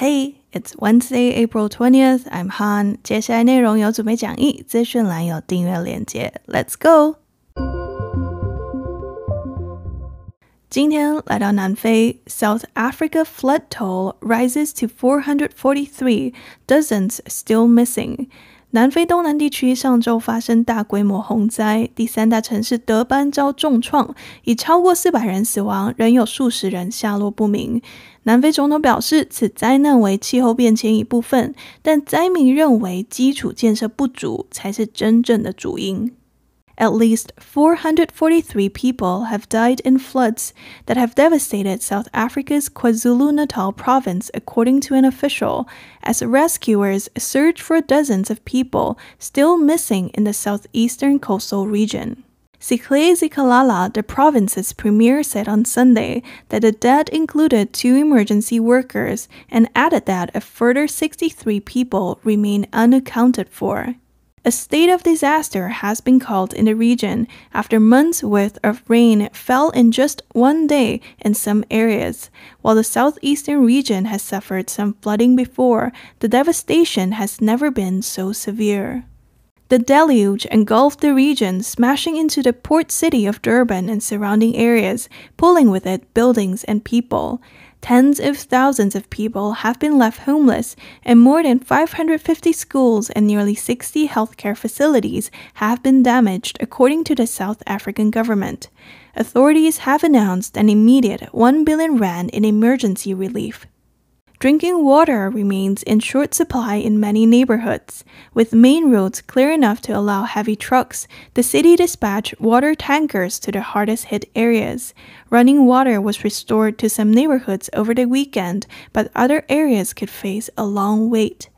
Hey, it's Wednesday, April twentieth. I'm Han. 接下来内容有准备讲义，资讯栏有订阅链接。Let's go. 今天来到南非，South Africa flood toll rises to 443, dozens still missing. 南非东南地区上周发生大规模洪灾，第三大城市德班遭重创，已超过四百人死亡，仍有数十人下落不明。南非总统表示，此灾难为气候变迁一部分，但灾民认为基础建设不足才是真正的主因。At least 443 people have died in floods that have devastated South Africa's KwaZulu Natal province, according to an official, as rescuers search for dozens of people still missing in the southeastern coastal region. Siklezi Kalala, the province's premier, said on Sunday that the dead included two emergency workers and added that a further 63 people remain unaccounted for. A state of disaster has been called in the region after months worth of rain fell in just one day in some areas. While the southeastern region has suffered some flooding before, the devastation has never been so severe. The deluge engulfed the region, smashing into the port city of Durban and surrounding areas, pulling with it buildings and people. Tens of thousands of people have been left homeless, and more than 550 schools and nearly 60 healthcare facilities have been damaged, according to the South African government. Authorities have announced an immediate 1 billion rand in emergency relief Drinking water remains in short supply in many neighborhoods. With main roads clear enough to allow heavy trucks, the city dispatched water tankers to the hardest hit areas. Running water was restored to some neighborhoods over the weekend, but other areas could face a long wait.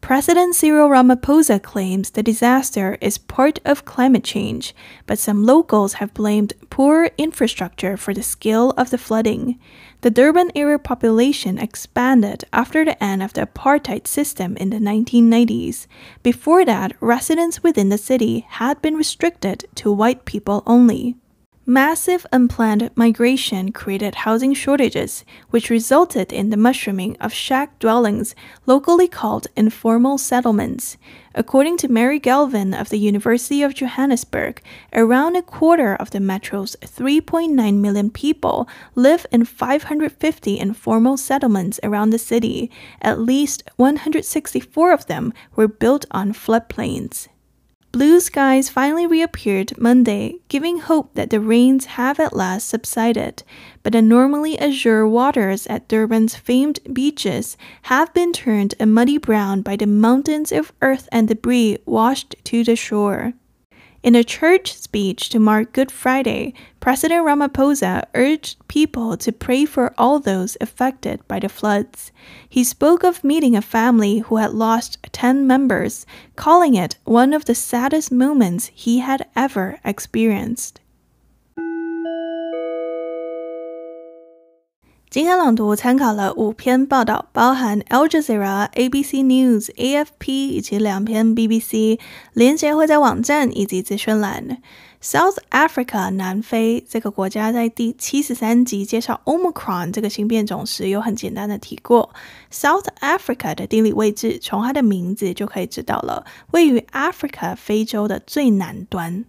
President Cyril Ramaphosa claims the disaster is part of climate change, but some locals have blamed poor infrastructure for the scale of the flooding. The Durban area population expanded after the end of the apartheid system in the 1990s. Before that, residents within the city had been restricted to white people only. Massive unplanned migration created housing shortages, which resulted in the mushrooming of shack dwellings, locally called informal settlements. According to Mary Galvin of the University of Johannesburg, around a quarter of the metro's 3.9 million people live in 550 informal settlements around the city. At least 164 of them were built on floodplains. Blue skies finally reappeared Monday, giving hope that the rains have at last subsided, but the normally azure waters at Durban's famed beaches have been turned a muddy brown by the mountains of earth and debris washed to the shore. In a church speech to mark Good Friday, President Ramaphosa urged people to pray for all those affected by the floods. He spoke of meeting a family who had lost 10 members, calling it one of the saddest moments he had ever experienced. 今天朗读参考了五篇报道，包含 Al Jazeera、ABC News、AFP 以及两篇 BBC。连接会在网站以及资讯栏。South Africa 南非这个国家在第七十三集介绍 Omicron 这个新变种时，有很简单的提过 South Africa 的地理位置，从它的名字就可以知道了，位于 Africa 非洲的最南端。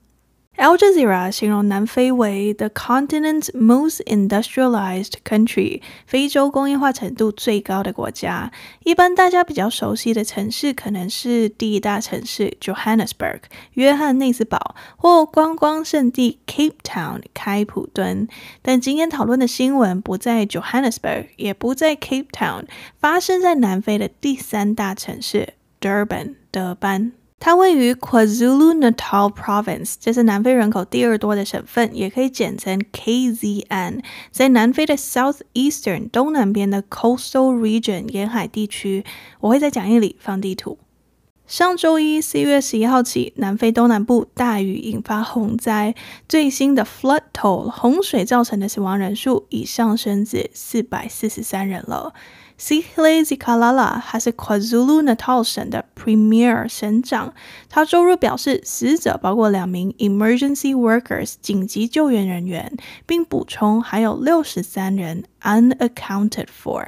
Al Jazeera 形容南非为 the continent's most i n d u s t r i a l i z e d country，非洲工业化程度最高的国家。一般大家比较熟悉的城市可能是第一大城市 Johannesburg，约翰内斯堡，或观光胜地 Cape Town，开普敦。但今天讨论的新闻不在 Johannesburg，也不在 Cape Town，发生在南非的第三大城市 Durban，德班。它位于 KwaZulu Natal Province，这是南非人口第二多的省份，也可以简称 KZN，在南非的 South Eastern 东南边的 Coastal Region 沿海地区。我会在讲义里放地图。上周一四月十一号起，南非东南部大雨引发洪灾，最新的 Flood Toll 洪水造成的死亡人数已上升至四百四十三人了。Sihle 西克莱 a 卡拉拉还是 KwaZulu n a t 塔 l 省的 Premier 省长，他周日表示，死者包括两名 Emergency Workers 紧急救援人员，并补充还有六十三人 Unaccounted for。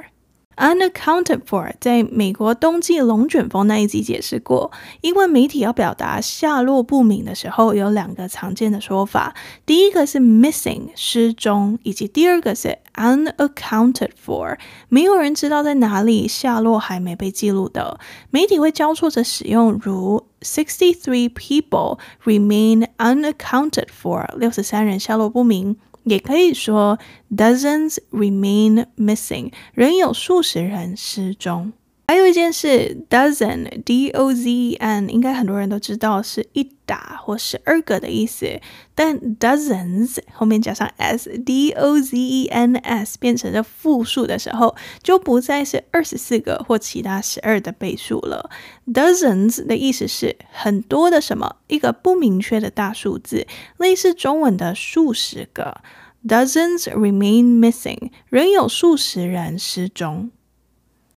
Unaccounted for，在美国冬季龙卷风那一集解释过，因为媒体要表达下落不明的时候，有两个常见的说法。第一个是 missing，失踪，以及第二个是 unaccounted for，没有人知道在哪里，下落还没被记录的。媒体会交错着使用，如 sixty three people remain unaccounted for，六十三人下落不明。也可以说，dozens remain missing，仍有数十人失踪。还有一件事 dozen d o z，e n 应该很多人都知道是一打或十二个的意思。但 dozens 后面加上 s d o z e n s 变成了复数的时候，就不再是二十四个或其他十二的倍数了。dozens 的意思是很多的什么，一个不明确的大数字，类似中文的数十个。dozens remain missing，仍有数十人失踪。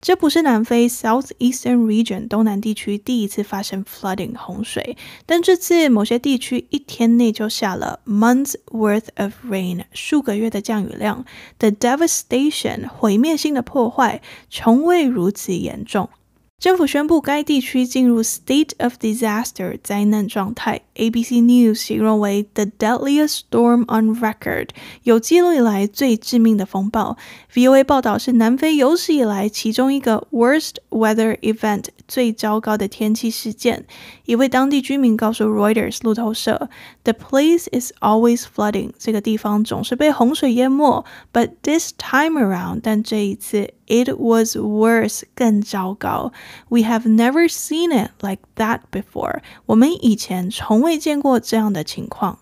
这不是南非 South Eastern Region 东南地区第一次发生 flooding 洪水，但这次某些地区一天内就下了 months worth of rain 数个月的降雨量。The devastation 毁灭性的破坏，从未如此严重。政府宣布该地区进入 state of disaster 灾难状态。ABC News 形容为 the deadliest storm on record 有记录以来最致命的风暴。VOA 报道是南非有史以来其中一个 worst weather event 最糟糕的天气事件。一位当地居民告诉 Reuters 路透社，The place is always flooding，这个地方总是被洪水淹没。But this time around，但这一次，it it was worse，更糟糕。We have never seen it like that before，我们以前从未见过这样的情况。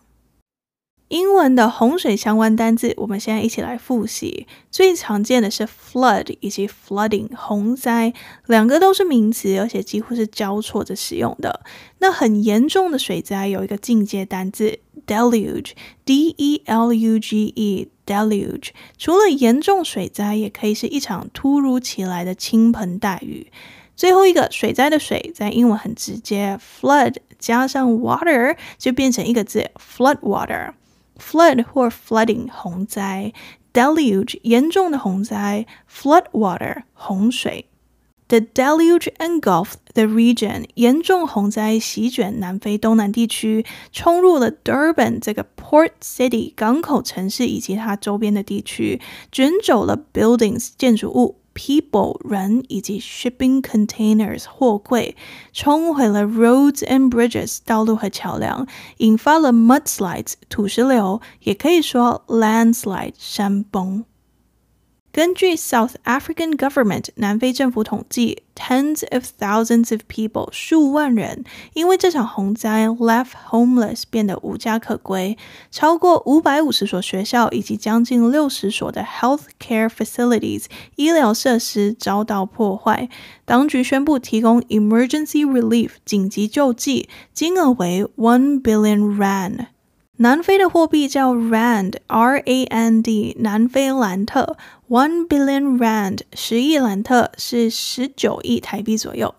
英文的洪水相关单字，我们现在一起来复习。最常见的是 flood 以及 flooding，洪灾两个都是名词，而且几乎是交错着使用的。那很严重的水灾有一个进阶单字 deluge，D-E-L-U-G-E deluge。除了严重水灾，也可以是一场突如其来的倾盆大雨。最后一个水灾的水在英文很直接，flood 加上 water 就变成一个字 floodwater。Flood 或 flooding 洪灾，deluge 严重的洪灾，floodwater 洪水。The deluge engulfed the region，严重洪灾席卷南非东南地区，冲入了 Durban 这个 port city 港口城市以及它周边的地区，卷走了 buildings 建筑物。people 人以及 shipping containers 货柜冲毁了 roads and bridges 道路和桥梁，引发了 mudslides 土石流，也可以说 landslide 山崩。根据 South African Government 南非政府统计，tens of thousands of people 数万人因为这场洪灾 left homeless 变得无家可归，超过五百五十所学校以及将近六十所的 health care facilities 医疗设施遭到破坏，当局宣布提供 emergency relief 紧急救济，金额为 one billion rand。南非的货币叫 rand，r a n d，南非兰特。One billion rand 十亿兰特是十九亿台币左右。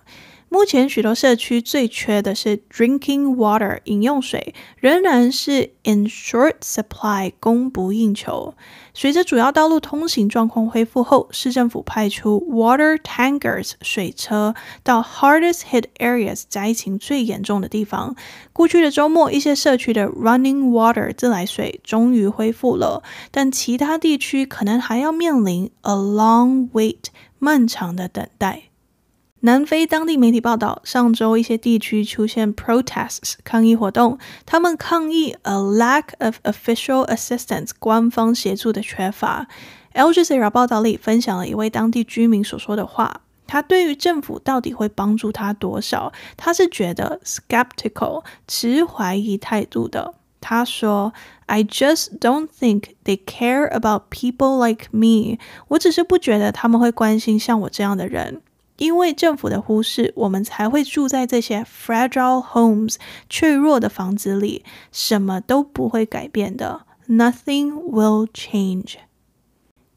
目前许多社区最缺的是 drinking water 饮用水仍然是 in short supply，供不应求。随着主要道路通行状况恢复后，市政府派出 water tankers 水车到 hardest hit areas 灾情最严重的地方。过去的周末，一些社区的 running water 自来水终于恢复了，但其他地区可能还要面临 a long wait 漫长的等待。南非当地媒体报道，上周一些地区出现 protests 抗议活动，他们抗议 a lack of official assistance 官方协助的缺乏。Al Jazeera 报道里分享了一位当地居民所说的话，他对于政府到底会帮助他多少，他是觉得 skeptical 持怀疑态度的。他说：“I just don't think they care about people like me。我只是不觉得他们会关心像我这样的人。”因为政府的忽视，我们才会住在这些 fragile homes 脆弱的房子里，什么都不会改变的，nothing will change。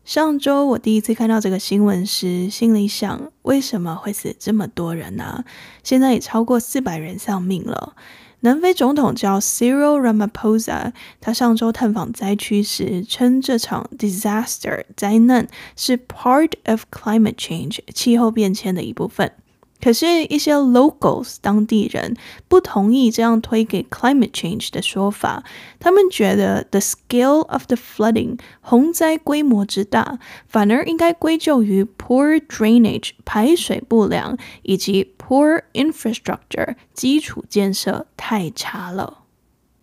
上周我第一次看到这个新闻时，心里想：为什么会死这么多人呢？现在也超过四百人丧命了。南非总统叫 Cyril Ramaphosa，他上周探访灾区时称这场 disaster 灾难是 part of climate change 气候变迁的一部分。可是，一些 locals 当地人不同意这样推给 climate change 的说法。他们觉得 the scale of the flooding 洪灾规模之大，反而应该归咎于 poor drainage 排水不良，以及 poor infrastructure 基础建设太差了。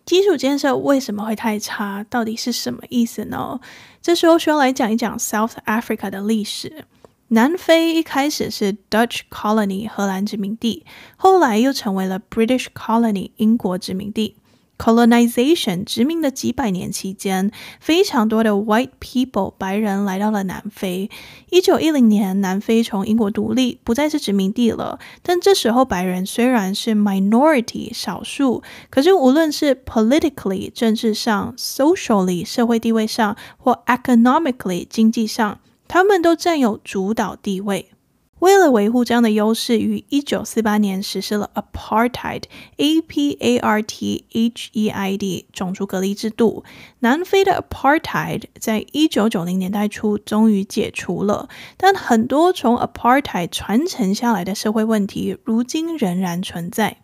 基础建设为什么会太差？到底是什么意思呢？这时候需要来讲一讲 South Africa 的历史。南非一开始是 Dutch colony（ 荷兰殖民地），后来又成为了 British colony（ 英国殖民地）。Colonization（ 殖民）的几百年期间，非常多的 white people（ 白人）来到了南非。1910年，南非从英国独立，不再是殖民地了。但这时候，白人虽然是 minority（ 少数），可是无论是 politically（ 政治上）、socially（ 社会地位上）或 economically（ 经济上）。他们都占有主导地位。为了维护这样的优势，于1948年实施了 Apartheid（A-P-A-R-T-H-E-I-D） 种族隔离制度。南非的 Apartheid 在1990年代初终于解除了，但很多从 Apartheid 传承下来的社会问题，如今仍然存在。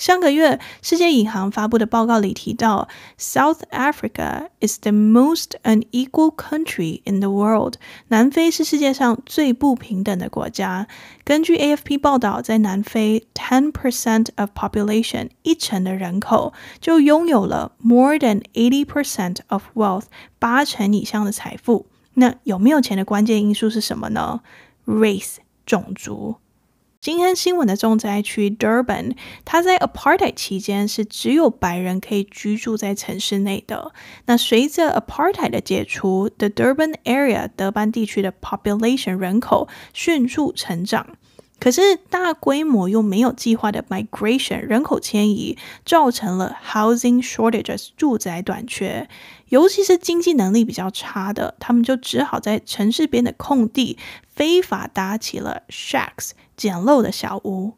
上个月，世界银行发布的报告里提到，South Africa is the most unequal country in the world。南非是世界上最不平等的国家。根据 AFP 报道，在南非，ten percent of population 一成的人口就拥有了 more than eighty percent of wealth 八成以上的财富。那有没有钱的关键因素是什么呢？Race 种族。今天新闻的重灾区 Durban，它在 apartheid 期间是只有白人可以居住在城市内的。那随着 apartheid 的解除，the Durban area 德班地区的 population 人口迅速成长。可是大规模又没有计划的 migration 人口迁移，造成了 housing shortages 住宅短缺，尤其是经济能力比较差的，他们就只好在城市边的空地非法搭起了 shacks 简陋的小屋。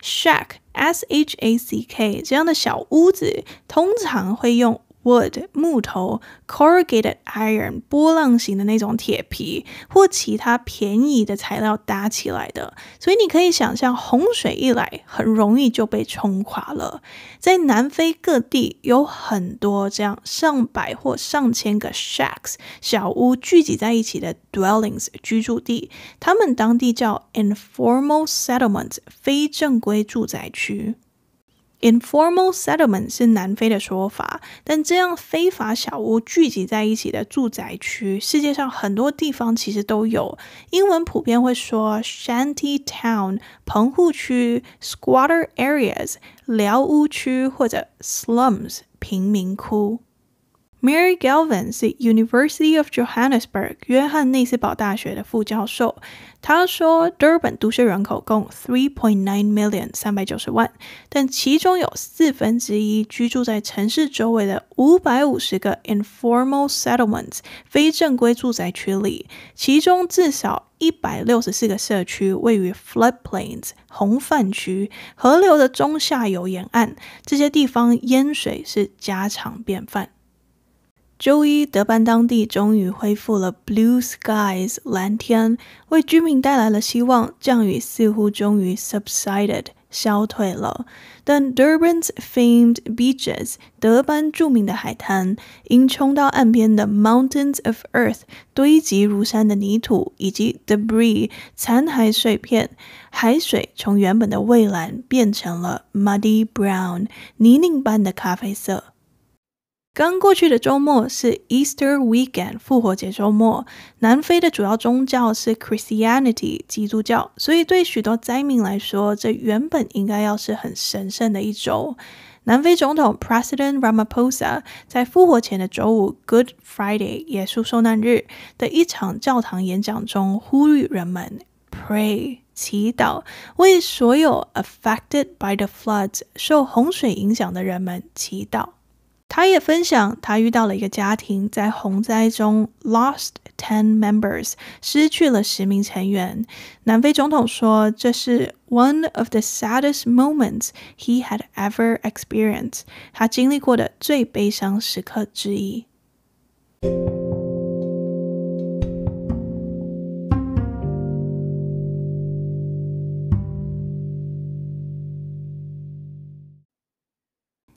shack s h a c k 这样的小屋子，通常会用。wood 木头，corrugated iron 波浪形的那种铁皮或其他便宜的材料搭起来的，所以你可以想象，洪水一来，很容易就被冲垮了。在南非各地有很多这样上百或上千个 shacks 小屋聚集在一起的 dwellings 居住地，他们当地叫 informal settlements 非正规住宅区。Informal settlement 是南非的说法，但这样非法小屋聚集在一起的住宅区，世界上很多地方其实都有。英文普遍会说 shanty town、棚户区、squatter areas、寮屋区或者 slums、贫民窟。Mary Galvin 是 University of Johannesburg 约翰内斯堡大学的副教授。他说，a n 都市人口共 three point nine million 三百九十万，但其中有四分之一居住在城市周围的五百五十个 informal settlements 非正规住宅区里，其中至少一百六十四个社区位于 flood plains 洪泛区、河流的中下游沿岸，这些地方淹水是家常便饭。周一，德班当地终于恢复了 blue skies 蓝天，为居民带来了希望。降雨似乎终于 subsided 消退了，但 Durban's famed beaches 德班著名的海滩因冲到岸边的 mountains of earth 堆积如山的泥土以及 debris 残骸碎片，海水从原本的蔚蓝变成了 muddy brown 泥泞般的咖啡色。刚过去的周末是 Easter Weekend（ 复活节周末）。南非的主要宗教是 Christianity（ 基督教），所以对许多灾民来说，这原本应该要是很神圣的一周。南非总统 President Ramaphosa 在复活前的周五 Good Friday（ 耶稣受难日）的一场教堂演讲中，呼吁人们 pray（ 祈祷）为所有 affected by the floods（ 受洪水影响的人们）祈祷。他也分享，他遇到了一个家庭在洪灾中 lost ten members，失去了十名成员。南非总统说，这是 one of the saddest moments he had ever experienced，他经历过的最悲伤时刻之一。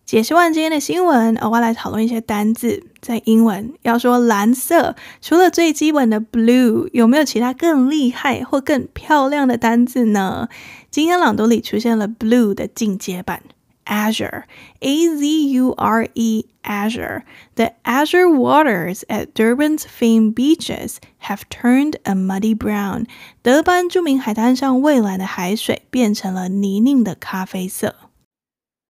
解释完今天的新闻，我要来讨论一些单字。在英文要说蓝色，除了最基本的 blue，有没有其他更厉害或更漂亮的单字呢？今天朗读里出现了 blue 的进阶版 azure，a z u r e azure。The azure waters at Durban's famed beaches have turned a muddy brown。德班著名海滩上蔚蓝的海水变成了泥泞的咖啡色。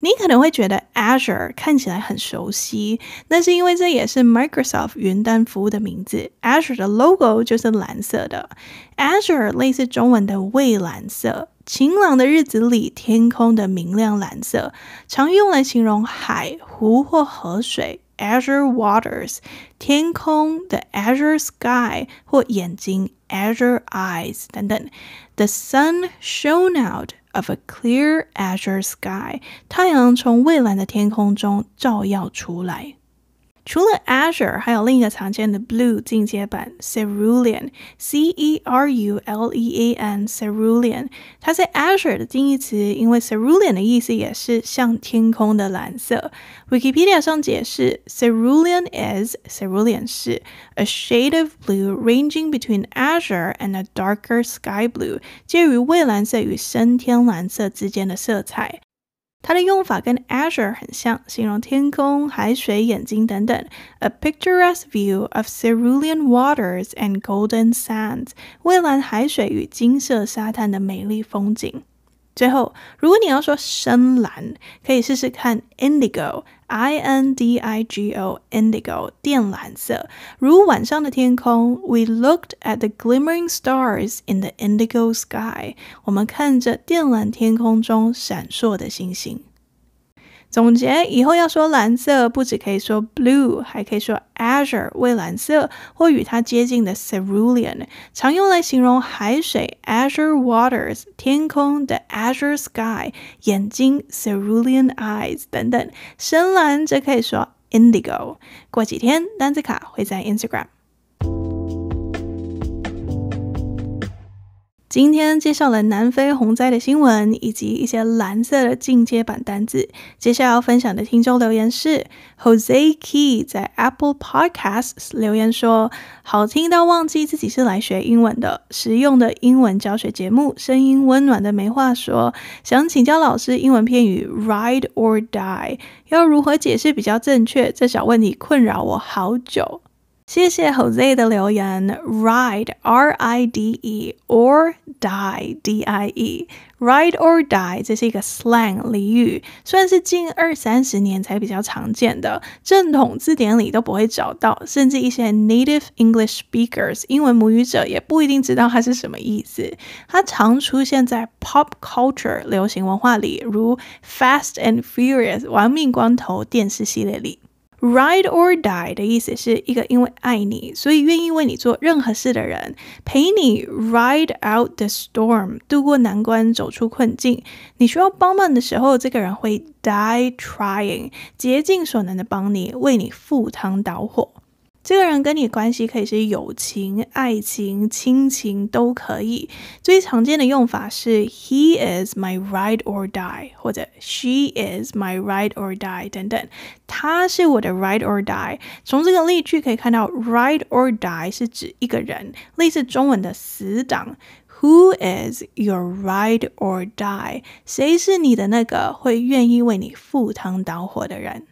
你可能会觉得 Azure 看起来很熟悉，那是因为这也是 Microsoft 云端服务的名字。Azure 的 logo 就是蓝色的。Azure 类似中文的蔚蓝色，晴朗的日子里天空的明亮蓝色，常用来形容海、湖或河水。Azure waters，天空的 azure sky 或眼睛 azure eyes 等等。The sun shone out. Of a clear azure sky，太阳从蔚蓝的天空中照耀出来。除了 Azure，还有另一个常见的 Blue 进阶版 Cerulean（C-E-R-U-L-E-A-N）Cerulean，它是 Azure 的近义词，因为 Cerulean 的意思也是像天空的蓝色。Wikipedia 上解释，Cerulean is cerulean 是 a shade of blue ranging between azure and a darker sky blue，介于蔚蓝色与深天蓝色之间的色彩。它的用法跟 azure 很像，形容天空、海水、眼睛等等。A picturesque view of cerulean waters and golden sands，蔚蓝海水与金色沙滩的美丽风景。最后，如果你要说深蓝，可以试试看 indigo，i n d i g o，indigo，靛蓝色，如晚上的天空。We looked at the glimmering stars in the indigo sky。我们看着靛蓝天空中闪烁的星星。总结以后要说蓝色，不只可以说 blue，还可以说 azure（ 蔚蓝色）或与它接近的 cerulean，常用来形容海水 azure waters、天空 the azure sky、眼睛 cerulean eyes 等等。深蓝则可以说 indigo。过几天单词卡会在 Instagram。今天介绍了南非洪灾的新闻，以及一些蓝色的进阶版单字。接下来要分享的听众留言是 j o s e k e y 在 Apple Podcasts 留言说：“好听到忘记自己是来学英文的，实用的英文教学节目，声音温暖的没话说。想请教老师，英文片语 ride or die 要如何解释比较正确？这小问题困扰我好久。”谢谢 Jose 的留言。Ride, R I D E, or die, D I E, ride or die，这是一个 slang 俚语，虽然是近二三十年才比较常见的，正统字典里都不会找到，甚至一些 native English speakers 英文母语者也不一定知道它是什么意思。它常出现在 pop culture 流行文化里，如 Fast and Furious 玩命光头电视系列里。ride or die 的意思是一个因为爱你，所以愿意为你做任何事的人，陪你 ride out the storm，度过难关，走出困境。你需要帮忙的时候，这个人会 die trying，竭尽所能的帮你，为你赴汤蹈火。这个人跟你关系可以是友情、爱情、亲情都可以。最常见的用法是 He is my ride or die，或者 She is my ride or die 等等。他是我的 ride or die。从这个例句可以看到，ride or die 是指一个人，类似中文的死党。Who is your ride or die？谁是你的那个会愿意为你赴汤蹈火的人？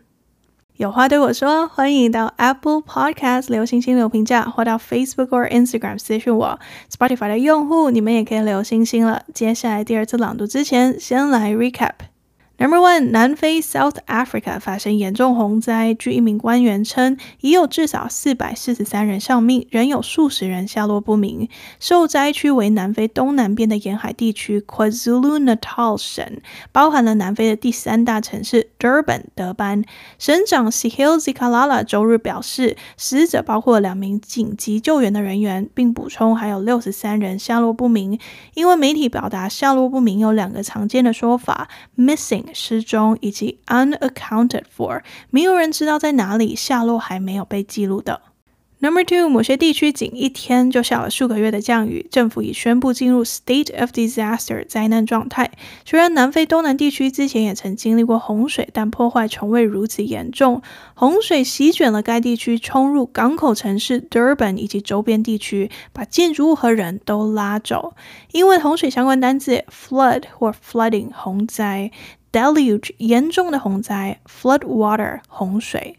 有话对我说，欢迎到 Apple Podcast 留星星、留评价，或到 Facebook 或 Instagram 私信我。Spotify 的用户，你们也可以留星星了。接下来第二次朗读之前，先来 Recap。Number one，南非 （South Africa） 发生严重洪灾。据一名官员称，已有至少四百四十三人丧命，仍有数十人下落不明。受灾区为南非东南边的沿海地区 KwaZulu-Natal 省，包含了南非的第三大城市 Durban 德班。省长 Sihle Zikalala 周日表示，死者包括两名紧急救援的人员，并补充还有六十三人下落不明。因为媒体表达下落不明有两个常见的说法：missing。失踪以及 unaccounted for，没有人知道在哪里，下落还没有被记录的。Number two，某些地区仅一天就下了数个月的降雨，政府已宣布进入 state of disaster 灾难状态。虽然南非东南地区之前也曾经历过洪水，但破坏从未如此严重。洪水席卷了该地区，冲入港口城市 Durban 以及周边地区，把建筑物和人都拉走。因为洪水相关单字 flood 或 flooding，洪灾。deluge flood water 洪水。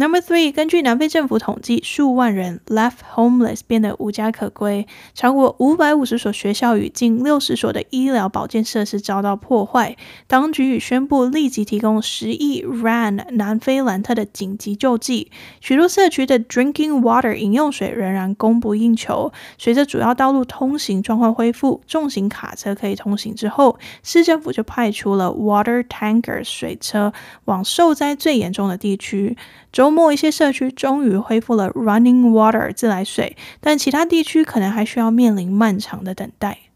Number three，根据南非政府统计，数万人 left homeless 变得无家可归，超过五百五十所学校与近六十所的医疗保健设施遭到破坏。当局已宣布立即提供十亿 rand 南非兰特的紧急救济。许多社区的 drinking water 饮用水仍然供不应求。随着主要道路通行状况恢复，重型卡车可以通行之后，市政府就派出了 water tanker 水车往受灾最严重的地区。周末，一些社区终于恢复了 running water 自来水，但其他地区可能还需要面临漫长的等待。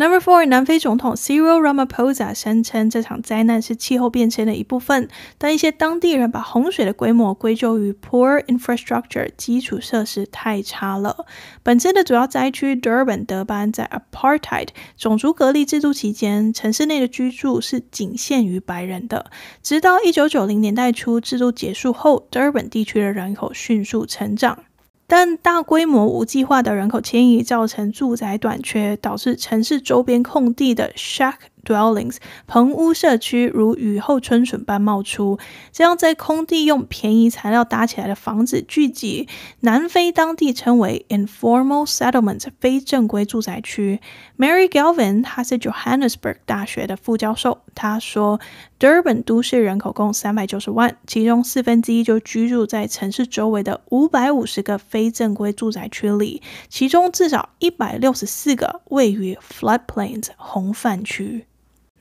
Number four，南非总统 Cyril Ramaphosa 声称这场灾难是气候变迁的一部分，但一些当地人把洪水的规模归咎于 poor infrastructure（ 基础设施太差了）。本次的主要灾区 Durban（ 德班）在 apartheid（ 种族隔离制度）期间，城市内的居住是仅限于白人的。直到1990年代初制度结束后，Durban 地区的人口迅速成长。但大规模无计划的人口迁移造成住宅短缺，导致城市周边空地的 shack dwellings（ 棚屋社区）如雨后春笋般冒出。这样在空地用便宜材料搭起来的房子，聚集南非当地称为 informal s e t t l e m e n t 非正规住宅区）。Mary Galvin，他是 Johannesburg 大学的副教授，他说。Durban 都市人口共三百九十万，其中四分之一就居住在城市周围的五百五十个非正规住宅区里，其中至少一百六十四个位于 floodplains（ 红泛区）。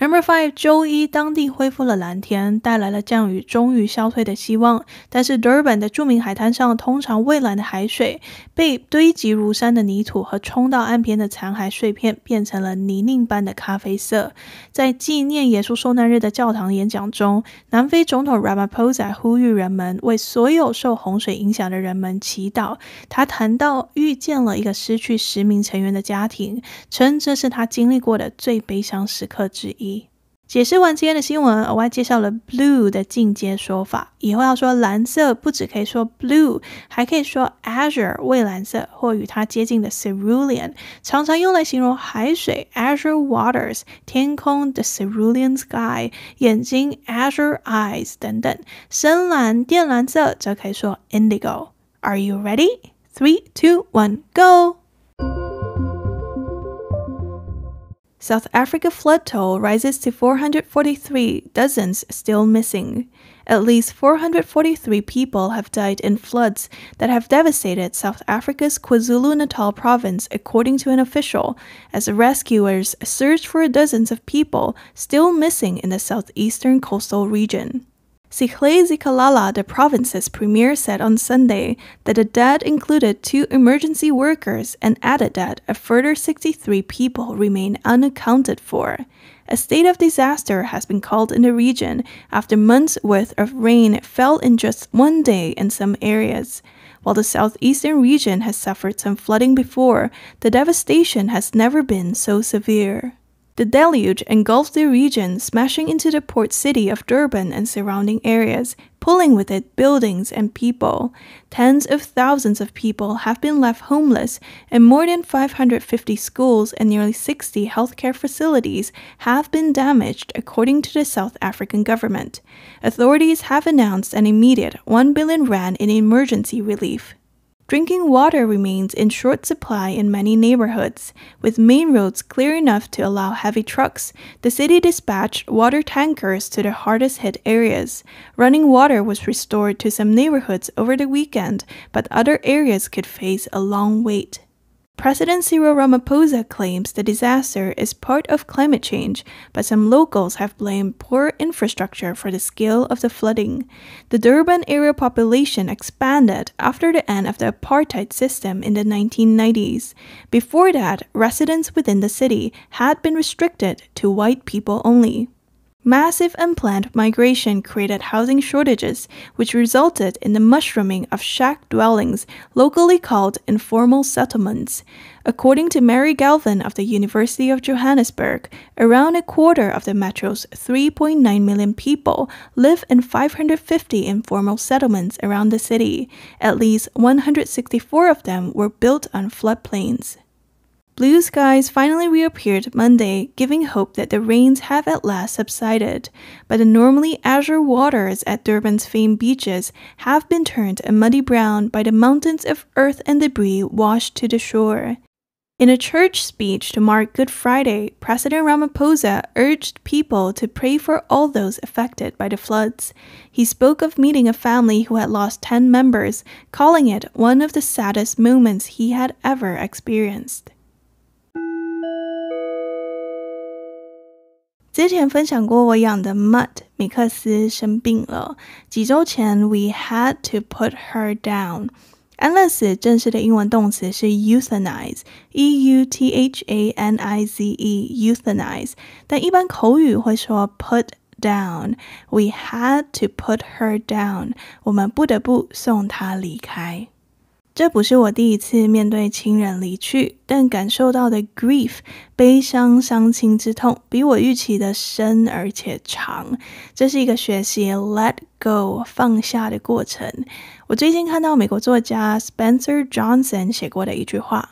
Number five，周一当地恢复了蓝天，带来了降雨，终于消退的希望。但是 d u r b a n 的著名海滩上，通常蔚蓝的海水被堆积如山的泥土和冲到岸边的残骸碎片变成了泥泞般的咖啡色。在纪念耶稣受难日的教堂演讲中，南非总统 Ramaphosa 呼吁人们为所有受洪水影响的人们祈祷。他谈到遇见了一个失去十名成员的家庭，称这是他经历过的最悲伤时刻之一。解释完今天的新闻，额外介绍了 blue 的进阶说法。以后要说蓝色，不只可以说 blue，还可以说 azure（ 蔚蓝色）或与它接近的 cerulean，常常用来形容海水 （azure waters）、天空 （the cerulean sky）、眼睛 （azure eyes） 等等。深蓝、靛蓝色则可以说 indigo。Are you ready? Three, two, one, go! South Africa flood toll rises to 443, dozens still missing. At least 443 people have died in floods that have devastated South Africa's KwaZulu Natal province, according to an official, as rescuers search for dozens of people still missing in the southeastern coastal region. Sikhle Zikalala, the province's premier, said on Sunday that the dead included two emergency workers and added that a further 63 people remain unaccounted for. A state of disaster has been called in the region after months' worth of rain fell in just one day in some areas. While the southeastern region has suffered some flooding before, the devastation has never been so severe. The deluge engulfed the region, smashing into the port city of Durban and surrounding areas, pulling with it buildings and people. Tens of thousands of people have been left homeless, and more than 550 schools and nearly 60 healthcare facilities have been damaged, according to the South African government. Authorities have announced an immediate 1 billion rand in emergency relief. Drinking water remains in short supply in many neighborhoods. With main roads clear enough to allow heavy trucks, the city dispatched water tankers to the hardest hit areas. Running water was restored to some neighborhoods over the weekend, but other areas could face a long wait. President Cyril Ramaphosa claims the disaster is part of climate change, but some locals have blamed poor infrastructure for the scale of the flooding. The Durban area population expanded after the end of the apartheid system in the 1990s. Before that, residents within the city had been restricted to white people only. Massive unplanned migration created housing shortages, which resulted in the mushrooming of shack dwellings, locally called informal settlements. According to Mary Galvin of the University of Johannesburg, around a quarter of the metro's 3.9 million people live in 550 informal settlements around the city. At least 164 of them were built on floodplains. Blue skies finally reappeared Monday, giving hope that the rains have at last subsided, but the normally azure waters at Durban's famed beaches have been turned a muddy brown by the mountains of earth and debris washed to the shore. In a church speech to mark Good Friday, President Ramaphosa urged people to pray for all those affected by the floods. He spoke of meeting a family who had lost 10 members, calling it one of the saddest moments he had ever experienced. 之前分享过我养的 Mutt 米克斯生病了，几周前 we had to put her down。安乐死正式的英文动词是 euthanize，e u t h a n i z e euthanize，但一般口语会说 put down。we had to put her down，我们不得不送她离开。这不是我第一次面对亲人离去，但感受到的 grief 悲伤、伤亲之痛，比我预期的深而且长。这是一个学习 let go 放下的过程。我最近看到美国作家 Spencer Johnson 写过的一句话。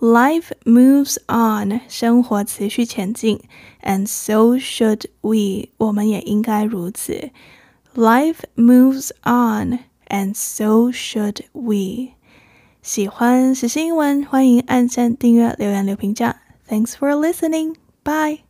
Life moves on，生活持续前进，and so should we，我们也应该如此。Life moves on，and so should we。喜欢是新英文，欢迎按赞、订阅、留言、留评价。Thanks for listening. Bye.